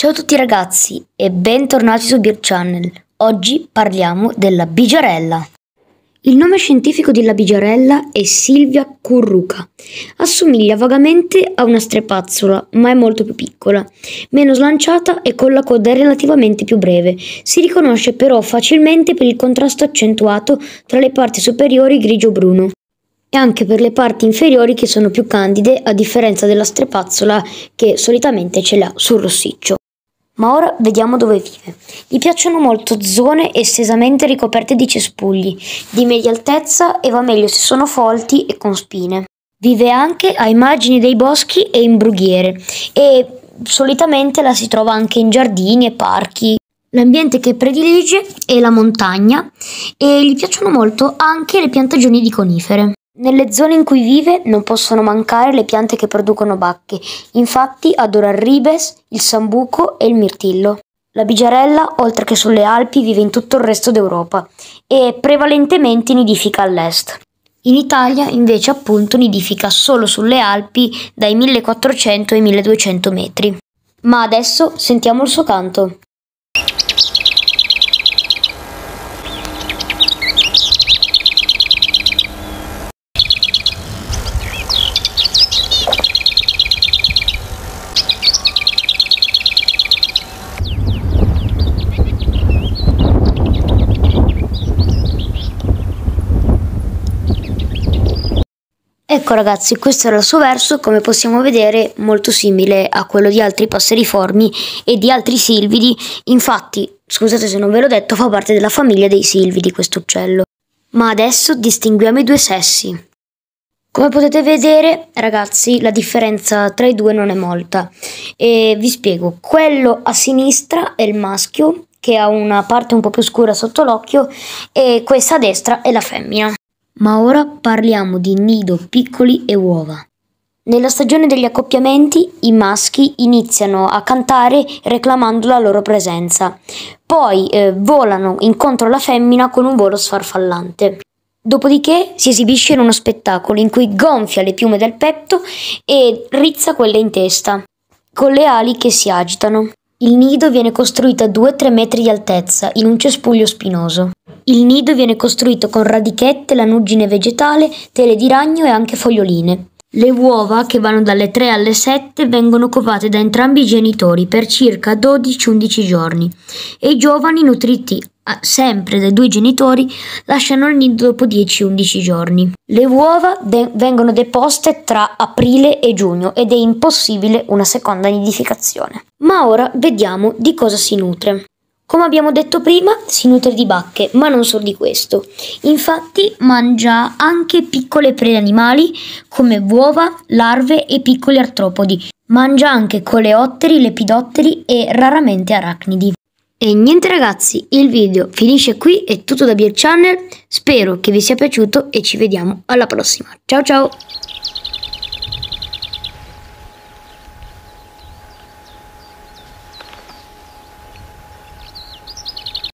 Ciao a tutti ragazzi e bentornati su Beer Channel. Oggi parliamo della bigiarella. Il nome scientifico della bigiarella è Silvia curruca. Assomiglia vagamente a una strepazzola, ma è molto più piccola, meno slanciata e con la coda relativamente più breve. Si riconosce però facilmente per il contrasto accentuato tra le parti superiori grigio-bruno e anche per le parti inferiori che sono più candide a differenza della strepazzola che solitamente ce l'ha sul rossiccio ma ora vediamo dove vive. Gli piacciono molto zone estesamente ricoperte di cespugli, di media altezza e va meglio se sono folti e con spine. Vive anche ai margini dei boschi e in brughiere e solitamente la si trova anche in giardini e parchi. L'ambiente che predilige è la montagna e gli piacciono molto anche le piantagioni di conifere. Nelle zone in cui vive non possono mancare le piante che producono bacche, infatti adora il ribes, il sambuco e il mirtillo. La bigiarella, oltre che sulle Alpi, vive in tutto il resto d'Europa e prevalentemente nidifica all'est. In Italia, invece, appunto, nidifica solo sulle Alpi dai 1400 ai 1200 metri. Ma adesso sentiamo il suo canto. Ecco ragazzi, questo era il suo verso, come possiamo vedere molto simile a quello di altri passeriformi e di altri silvidi, infatti, scusate se non ve l'ho detto, fa parte della famiglia dei silvidi questo uccello. Ma adesso distinguiamo i due sessi. Come potete vedere, ragazzi, la differenza tra i due non è molta. E vi spiego, quello a sinistra è il maschio, che ha una parte un po' più scura sotto l'occhio, e questa a destra è la femmina. Ma ora parliamo di nido, piccoli e uova. Nella stagione degli accoppiamenti i maschi iniziano a cantare reclamando la loro presenza, poi eh, volano incontro alla femmina con un volo sfarfallante. Dopodiché si esibisce in uno spettacolo in cui gonfia le piume del petto e rizza quelle in testa, con le ali che si agitano. Il nido viene costruito a 2-3 metri di altezza in un cespuglio spinoso. Il nido viene costruito con radichette, lanugine vegetale, tele di ragno e anche foglioline. Le uova, che vanno dalle 3 alle 7, vengono covate da entrambi i genitori per circa 12-11 giorni e i giovani, nutriti ah, sempre dai due genitori, lasciano il nido dopo 10-11 giorni. Le uova de- vengono deposte tra aprile e giugno ed è impossibile una seconda nidificazione. Ma ora vediamo di cosa si nutre. Come abbiamo detto prima, si nutre di bacche, ma non solo di questo. Infatti mangia anche piccole prede animali come uova, larve e piccoli artropodi. Mangia anche coleotteri, lepidotteri e raramente arachnidi. E niente ragazzi, il video finisce qui, è tutto da Beer Channel, spero che vi sia piaciuto e ci vediamo alla prossima. Ciao ciao!